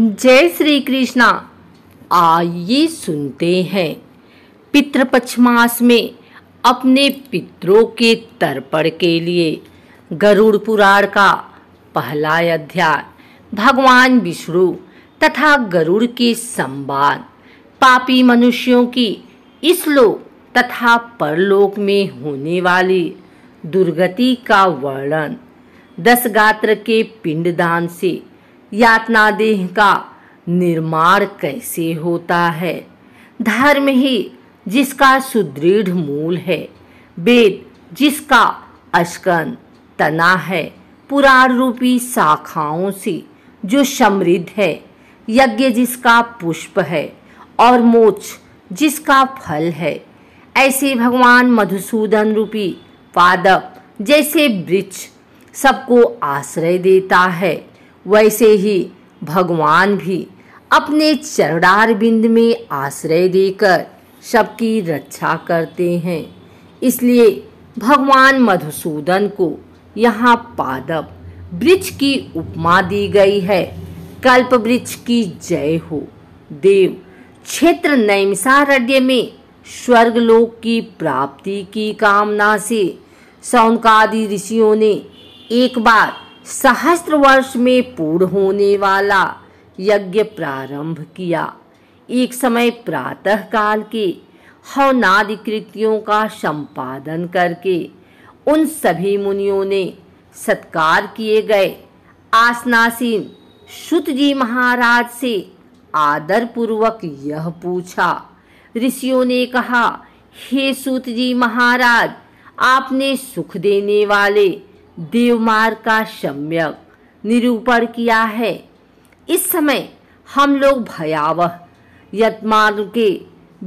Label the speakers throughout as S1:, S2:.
S1: जय श्री कृष्णा आइए सुनते हैं पितृपक्ष मास में अपने पितरों के तर्पण के लिए गरुड़ पुराण का पहला अध्याय भगवान विष्णु तथा गरुड़ के संवाद पापी मनुष्यों की इस लोक तथा परलोक में होने वाली दुर्गति का वर्णन दस गात्र के पिंडदान से यातना देह का निर्माण कैसे होता है धर्म ही जिसका सुदृढ़ मूल है वेद जिसका अश्कन तना है पुराण रूपी शाखाओं से जो समृद्ध है यज्ञ जिसका पुष्प है और मोक्ष जिसका फल है ऐसे भगवान मधुसूदन रूपी पादप जैसे वृक्ष सबको आश्रय देता है वैसे ही भगवान भी अपने चरणार बिंद में आश्रय देकर सबकी रक्षा करते हैं इसलिए भगवान मधुसूदन को यहाँ पादप वृक्ष की उपमा दी गई है कल्प वृक्ष की जय हो देव क्षेत्र नैमिषारण्य में स्वर्गलोक की प्राप्ति की कामना से सौनकादि ऋषियों ने एक बार सहस्त्र वर्ष में पूर्ण होने वाला यज्ञ प्रारंभ किया एक समय प्रातः काल के हवनादि कृतियों का संपादन करके उन सभी मुनियों ने सत्कार किए गए आसनासीन सुत जी महाराज से आदर पूर्वक यह पूछा ऋषियों ने कहा हे सूत जी महाराज आपने सुख देने वाले देवमार का सम्यक निरूपण किया है इस समय हम लोग भयावह यतमान के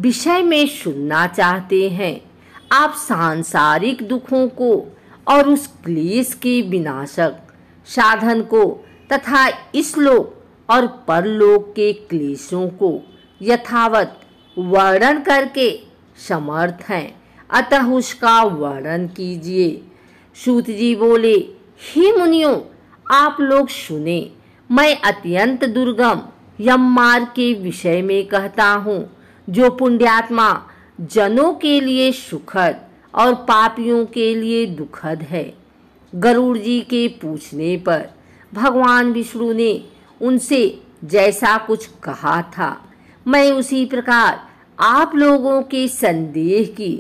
S1: विषय में सुनना चाहते हैं आप सांसारिक दुखों को और उस क्लेश के विनाशक साधन को तथा इस लोक और परलोक के क्लेशों को यथावत वर्णन करके समर्थ हैं अतः उसका वर्णन कीजिए सूत जी बोले हे मुनियो आप लोग सुने मैं अत्यंत दुर्गम यम मार्ग के विषय में कहता हूँ जो पुण्यात्मा जनों के लिए सुखद और पापियों के लिए दुखद है गरुड़ जी के पूछने पर भगवान विष्णु ने उनसे जैसा कुछ कहा था मैं उसी प्रकार आप लोगों के संदेह की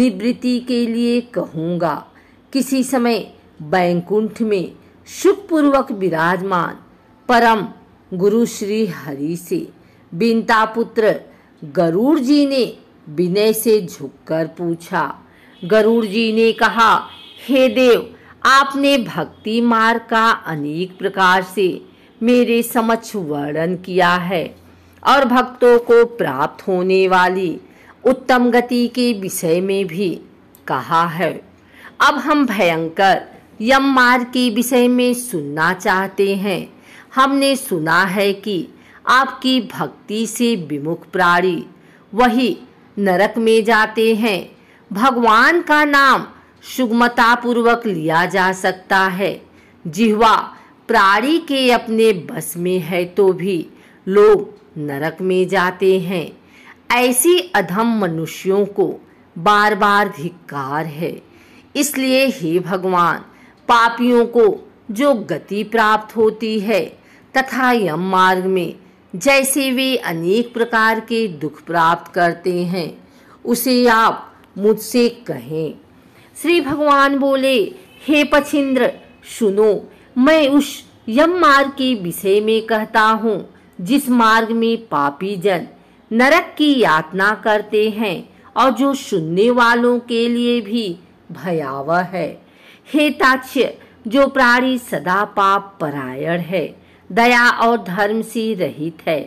S1: निवृत्ति के लिए कहूँगा किसी समय बैकुंठ में सुखपूर्वक विराजमान परम गुरु श्री हरि से बिन्ता पुत्र गरुड़ जी ने विनय से झुककर पूछा गरुड़ जी ने कहा हे देव आपने भक्ति मार्ग का अनेक प्रकार से मेरे समक्ष वर्णन किया है और भक्तों को प्राप्त होने वाली उत्तम गति के विषय में भी कहा है अब हम भयंकर यम मार्ग के विषय में सुनना चाहते हैं हमने सुना है कि आपकी भक्ति से विमुख प्राणी वही नरक में जाते हैं भगवान का नाम सुगमतापूर्वक लिया जा सकता है जिहवा प्राणी के अपने बस में है तो भी लोग नरक में जाते हैं ऐसी अधम मनुष्यों को बार बार धिक्कार है इसलिए हे भगवान पापियों को जो गति प्राप्त होती है तथा यम मार्ग में जैसे वे अनेक प्रकार के दुख प्राप्त करते हैं उसे आप मुझसे कहें श्री भगवान बोले हे पछिंद्र सुनो मैं उस यम मार्ग के विषय में कहता हूँ जिस मार्ग में पापी जन नरक की यातना करते हैं और जो सुनने वालों के लिए भी भयावह है हे ताच्य जो प्राणी सदा पाप परायण है दया और धर्म से रहित है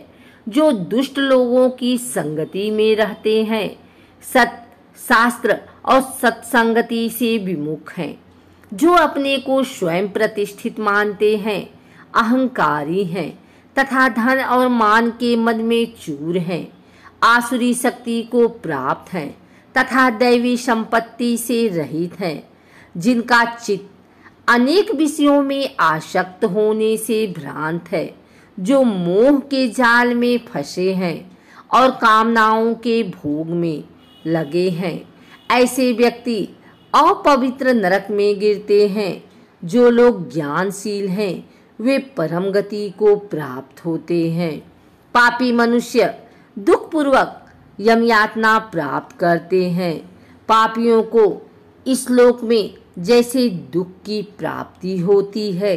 S1: जो दुष्ट लोगों की संगति में रहते हैं सत शास्त्र और सत्संगति से विमुख हैं जो अपने को स्वयं प्रतिष्ठित मानते हैं अहंकारी हैं तथा धन और मान के मन में चूर हैं आसुरी शक्ति को प्राप्त हैं तथा दैवी संपत्ति से रहित हैं जिनका चित्त अनेक विषयों में आसक्त होने से भ्रांत है जो मोह के जाल में फंसे हैं और कामनाओं के भोग में लगे हैं ऐसे व्यक्ति अपवित्र नरक में गिरते हैं जो लोग ज्ञानशील हैं वे परम गति को प्राप्त होते हैं पापी मनुष्य दुखपूर्वक यम यातना प्राप्त करते हैं पापियों को इस लोक में जैसे दुख की प्राप्ति होती है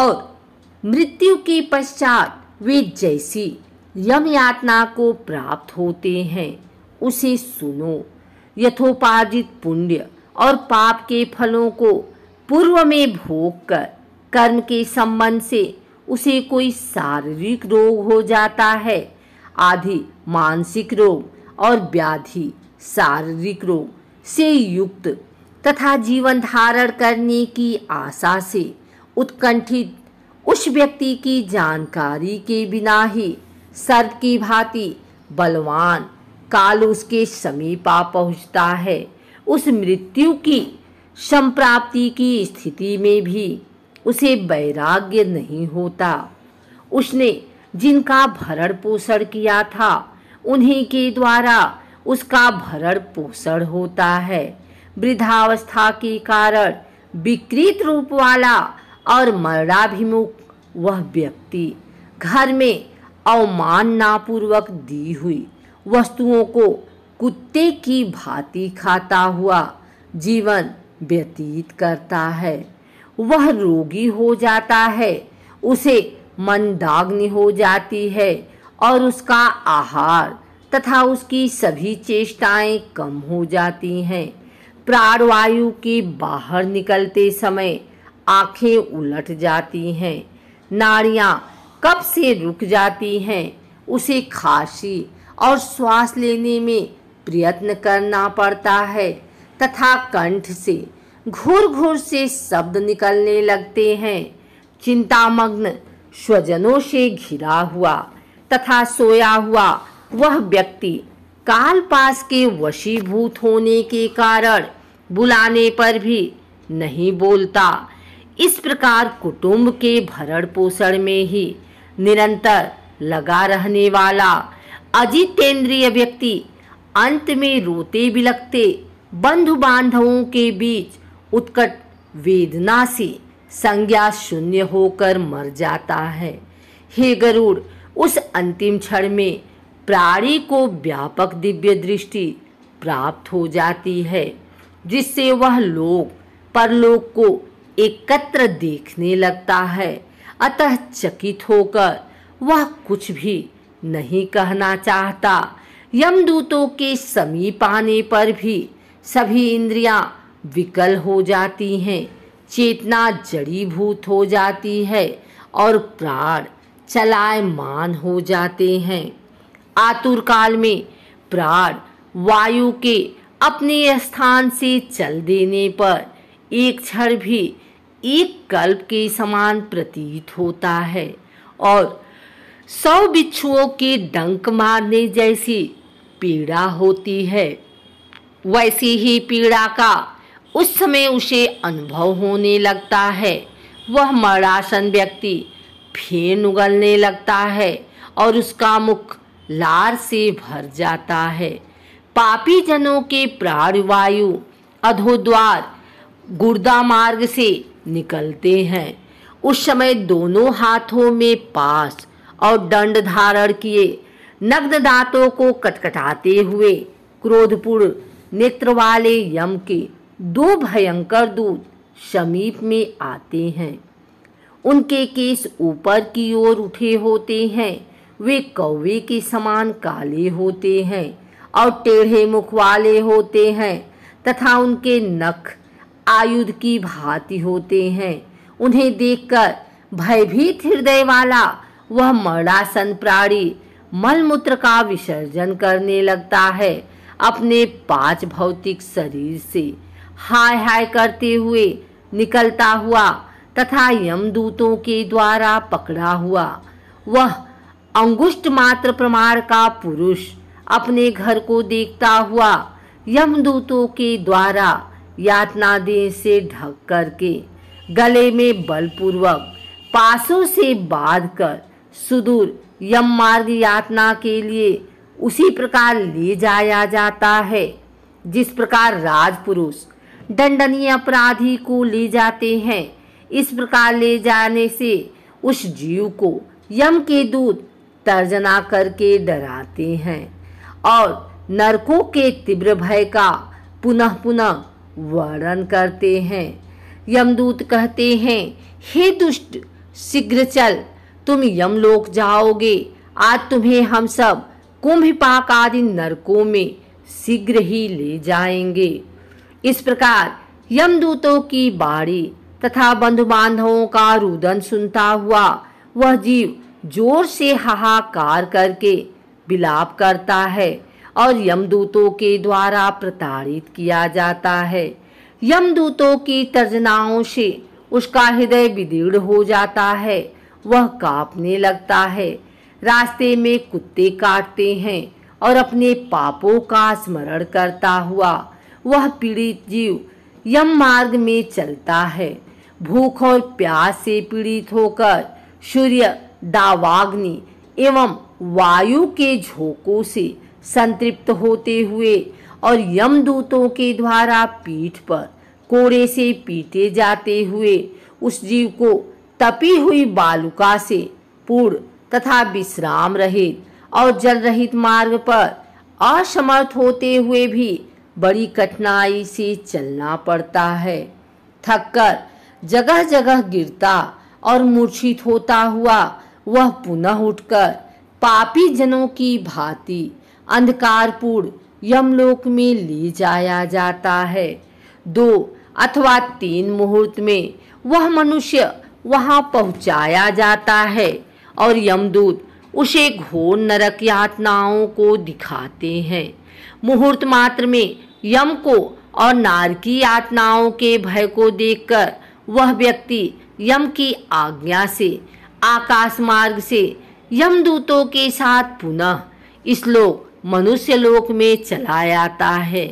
S1: और मृत्यु के पश्चात वे जैसी यम यातना को प्राप्त होते हैं उसे सुनो यथोपार्जित पुण्य और पाप के फलों को पूर्व में भोग कर कर्म के संबंध से उसे कोई शारीरिक रोग हो जाता है आदि मानसिक रोग और व्याधि शारीरिक रोग से युक्त तथा जीवन धारण करने की आशा से उत्कंठित उस व्यक्ति की जानकारी के बिना ही सर्द की भांति बलवान काल उसके समीप आ पहुँचता है उस मृत्यु की संप्राप्ति की स्थिति में भी उसे वैराग्य नहीं होता उसने जिनका भरण पोषण किया था उन्हीं के द्वारा उसका भरण पोषण होता है वृद्धावस्था के कारण विकृत रूप वाला और मरणाभिमुख वह व्यक्ति घर में अवमाननापूर्वक दी हुई वस्तुओं को कुत्ते की भांति खाता हुआ जीवन व्यतीत करता है वह रोगी हो जाता है उसे मंदाग्नि हो जाती है और उसका आहार तथा उसकी सभी चेष्टाएं कम हो जाती हैं प्राणवायु के बाहर निकलते समय आंखें उलट जाती हैं नाड़ियाँ कब से रुक जाती हैं उसे खांसी और श्वास लेने में प्रयत्न करना पड़ता है तथा कंठ से घुर घुर से शब्द निकलने लगते हैं चिंतामग्न स्वजनों से घिरा हुआ तथा सोया हुआ वह व्यक्ति काल पास के वशीभूत होने के कारण बुलाने पर भी नहीं बोलता इस प्रकार कुटुंब के भरण पोषण में ही निरंतर लगा रहने वाला अजितेंद्रिय व्यक्ति अंत में रोते बिलखते बंधु बांधवों के बीच उत्कट वेदना से संज्ञा शून्य होकर मर जाता है हे गरुड़ उस अंतिम क्षण में प्राणी को व्यापक दिव्य दृष्टि प्राप्त हो जाती है जिससे वह लोग परलोक को एकत्र देखने लगता है अतः चकित होकर वह कुछ भी नहीं कहना चाहता यमदूतों के समीप आने पर भी सभी इंद्रियां विकल हो जाती हैं चेतना जड़ीभूत हो जाती है और प्राण चलायमान हो जाते हैं आतुर काल में प्राण वायु के अपने स्थान से चल देने पर एक क्षण भी एक कल्प के समान प्रतीत होता है और सौ बिच्छुओं के डंक मारने जैसी पीड़ा होती है वैसी ही पीड़ा का उस समय उसे अनुभव होने लगता है वह मरासन व्यक्ति फिर नुगलने लगता है और उसका मुख लार से भर जाता है पापी जनों के प्राणवायु अधोद्वार गुर्दा मार्ग से निकलते हैं उस समय दोनों हाथों में पास और दंड धारण किए नग्न दांतों को कटकटाते हुए क्रोधपूर्ण नेत्र वाले यम के दो भयंकर दूत समीप में आते हैं उनके केस ऊपर की ओर उठे होते हैं वे कौवे के समान काले होते हैं और टेढ़े मुख वाले होते हैं तथा उनके नख आयुध की भांति होते हैं उन्हें देखकर भयभीत हृदय वाला वह मरणासन प्राणी मलमूत्र का विसर्जन करने लगता है अपने पांच भौतिक शरीर से हाय हाय करते हुए निकलता हुआ तथा यमदूतों के द्वारा पकड़ा हुआ वह अंगुष्ट मात्र प्रमाण का पुरुष अपने घर को देखता हुआ यमदूतों के द्वारा यातना दे से ढक करके गले में बलपूर्वक पासों से बांध कर सुदूर यम मार्ग यातना के लिए उसी प्रकार ले जाया जाता है जिस प्रकार राजपुरुष दंडनीय अपराधी को ले जाते हैं इस प्रकार ले जाने से उस जीव को यम के दूत तर्जना करके डराते हैं और नरकों के तीव्र भय का पुनः पुनः वर्णन करते हैं यमदूत कहते हैं हे दुष्ट शीघ्र चल तुम यमलोक जाओगे आज तुम्हें हम सब कुंभ पाक आदि नरकों में शीघ्र ही ले जाएंगे इस प्रकार यमदूतों की बाड़ी तथा बंधु बांधवों का रुदन सुनता हुआ वह जीव जोर से हाहाकार करके विलाप करता है और यमदूतों के द्वारा प्रताड़ित किया जाता है यमदूतों की तर्जनाओं से उसका हृदय विदीर्ण हो जाता है वह कांपने लगता है रास्ते में कुत्ते काटते हैं और अपने पापों का स्मरण करता हुआ वह पीड़ित जीव यम मार्ग में चलता है भूख और प्यास से पीड़ित होकर सूर्य दावाग्नि एवं वायु के झोंकों से संतृप्त होते हुए और यम दूतों के द्वारा पीठ पर कोड़े से पीटे जाते हुए उस जीव को तपी हुई बालुका से पूर्ण तथा विश्राम रहित और जल रहित मार्ग पर असमर्थ होते हुए भी बड़ी कठिनाई से चलना पड़ता है थककर जगह जगह गिरता और मूर्छित होता हुआ वह पुनः उठकर पापी जनों की भांति अंधकारपूर्ण यमलोक में ले जाया जाता है दो अथवा तीन मुहूर्त में वह मनुष्य वहां पहुंचाया जाता है और यमदूत उसे घोर नरक यातनाओं को दिखाते हैं मुहूर्त मात्र में यम को और नारकी यातनाओं के भय को देखकर वह व्यक्ति यम की आज्ञा से आकाश मार्ग से यमदूतों के साथ पुनः इस लोक मनुष्य लोक में चला जाता है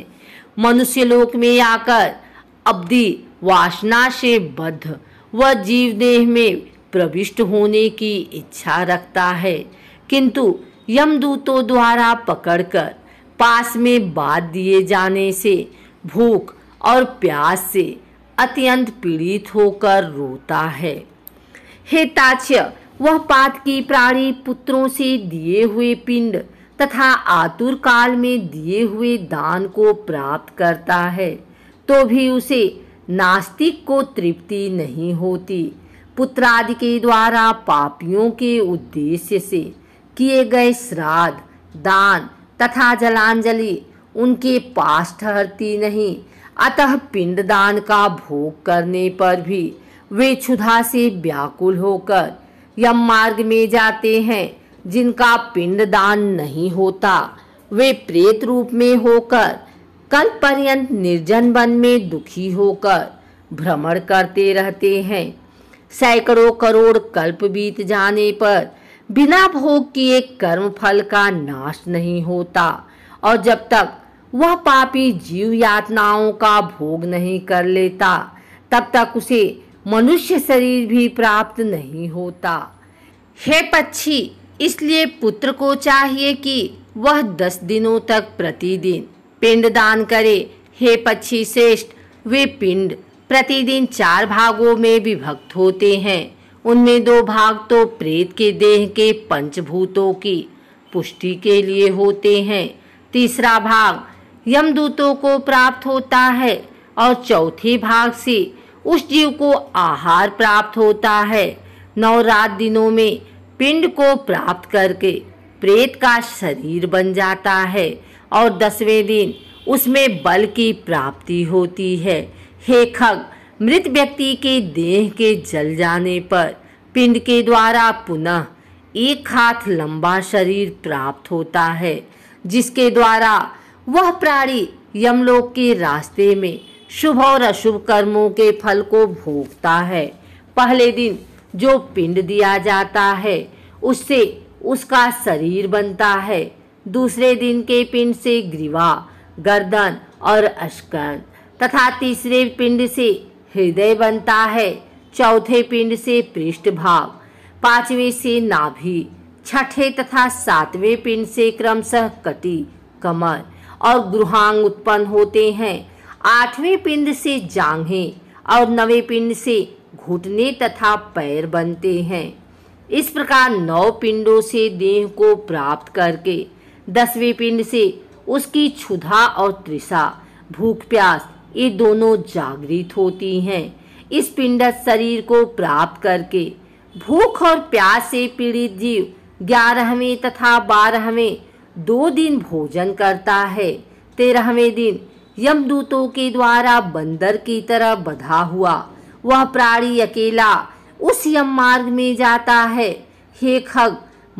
S1: मनुष्य लोक में आकर अब्दि वासना से बद्ध जीव जीवदेह में प्रविष्ट होने की इच्छा रखता है किंतु यमदूतों द्वारा पकड़कर पास में बात दिए जाने से भूख और प्यास से अत्यंत पीड़ित होकर रोता है हे ताच्य वह पात की प्राणी पुत्रों से दिए हुए पिंड तथा आतुर काल में दिए हुए दान को प्राप्त करता है तो भी उसे नास्तिक को तृप्ति नहीं होती पुत्रादि के द्वारा पापियों के उद्देश्य से किए गए श्राद्ध दान तथा जलांजलि उनके पास ठहरती नहीं अतः पिंडदान का भोग करने पर भी वे क्षुधा से व्याकुल होकर यम मार्ग में जाते हैं जिनका पिंडदान नहीं होता वे प्रेत रूप में होकर कल पर्यंत निर्जन वन में दुखी होकर भ्रमण करते रहते हैं सैकड़ों करोड़ कल्प बीत जाने पर बिना भोग किए कर्म फल का नाश नहीं होता और जब तक वह पापी जीव यातनाओं का भोग नहीं कर लेता तब तक उसे मनुष्य शरीर भी प्राप्त नहीं होता हे पक्षी इसलिए पुत्र को चाहिए कि वह दस दिनों तक प्रतिदिन पिंड दान करे हे पक्षी श्रेष्ठ वे पिंड प्रतिदिन चार भागों में विभक्त होते हैं उनमें दो भाग तो प्रेत के देह के पंचभूतों की पुष्टि के लिए होते हैं तीसरा भाग यमदूतों को प्राप्त होता है और चौथे भाग से उस जीव को आहार प्राप्त होता है नौ रात दिनों में पिंड को प्राप्त करके प्रेत का शरीर बन जाता है और दसवें दिन उसमें बल की प्राप्ति होती है हे खग मृत व्यक्ति के देह के जल जाने पर पिंड के द्वारा पुनः एक हाथ लंबा शरीर प्राप्त होता है जिसके द्वारा वह प्राणी यमलोक के रास्ते में शुभ और अशुभ कर्मों के फल को भोगता है पहले दिन जो पिंड दिया जाता है उससे उसका शरीर बनता है दूसरे दिन के पिंड से ग्रीवा गर्दन और अश्कन तथा तीसरे पिंड से हृदय बनता है चौथे पिंड से पृष्ठ भाव पांचवें से नाभि छठे तथा सातवें पिंड से क्रमशः कटी कमर और गृहांग उत्पन्न होते हैं आठवें पिंड से जांघे और नवे पिंड से घुटने तथा पैर बनते हैं इस प्रकार नौ पिंडों से देह को प्राप्त करके दसवें पिंड से उसकी क्षुधा और त्रिषा भूख प्यास ये दोनों जागृत होती हैं इस पिंडत शरीर को प्राप्त करके भूख और प्यास से पीड़ित जीव ग्यारहवें तथा बारहवें दो दिन भोजन करता है तेरहवें दिन यमदूतों के द्वारा बंदर की तरह बधा हुआ वह प्राणी अकेला उस यम मार्ग में जाता है हे खग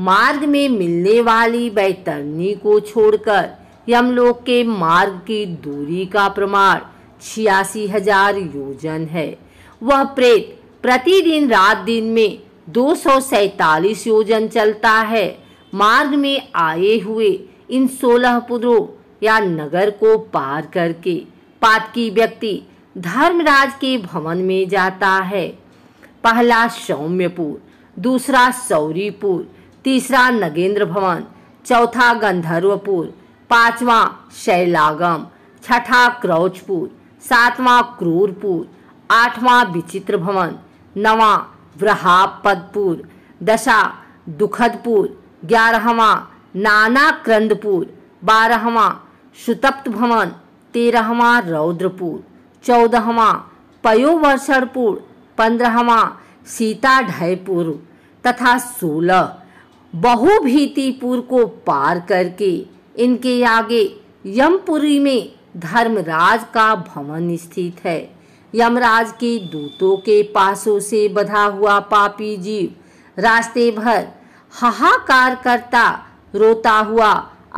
S1: मार्ग में मिलने वाली बैतरनी को छोड़कर यमलोक के मार्ग की दूरी का प्रमाण छियासी हजार योजन है वह प्रेत प्रतिदिन रात दिन में दो योजन चलता है मार्ग में आए हुए इन सोलह पुत्रों या नगर को पार करके की व्यक्ति धर्मराज के भवन में जाता है पहला सौम्यपुर दूसरा सौरीपुर तीसरा नगेंद्र भवन चौथा गंधर्वपुर पांचवा शैलागम छठा क्रौचपुर सातवां क्रूरपुर आठवां विचित्र भवन नवा ब्रहापदपुर दशा दुखदपुर ग्यारहवा क्रंदपुर बारहवा सुतप्त भवन तेरहवा रौद्रपुर चौदहवा पयोवर्षणपुर पंद्रहवा सीताढयपुर तथा सोलह बहुभीतिपुर को पार करके इनके आगे यमपुरी में धर्मराज का भवन स्थित है यमराज के दूतों के पासों से बधा हुआ पापी जीव रास्ते भर हाहाकार करता रोता हुआ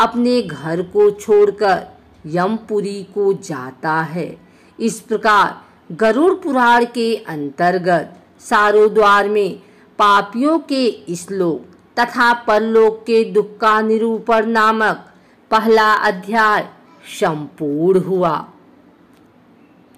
S1: अपने घर को छोड़कर यमपुरी को जाता है इस प्रकार गरुड़ पुराण के अंतर्गत सारो द्वार में पापियों के श्लोक तथा परलोक के दुख का निरूपण नामक पहला अध्याय संपूर्ण हुआ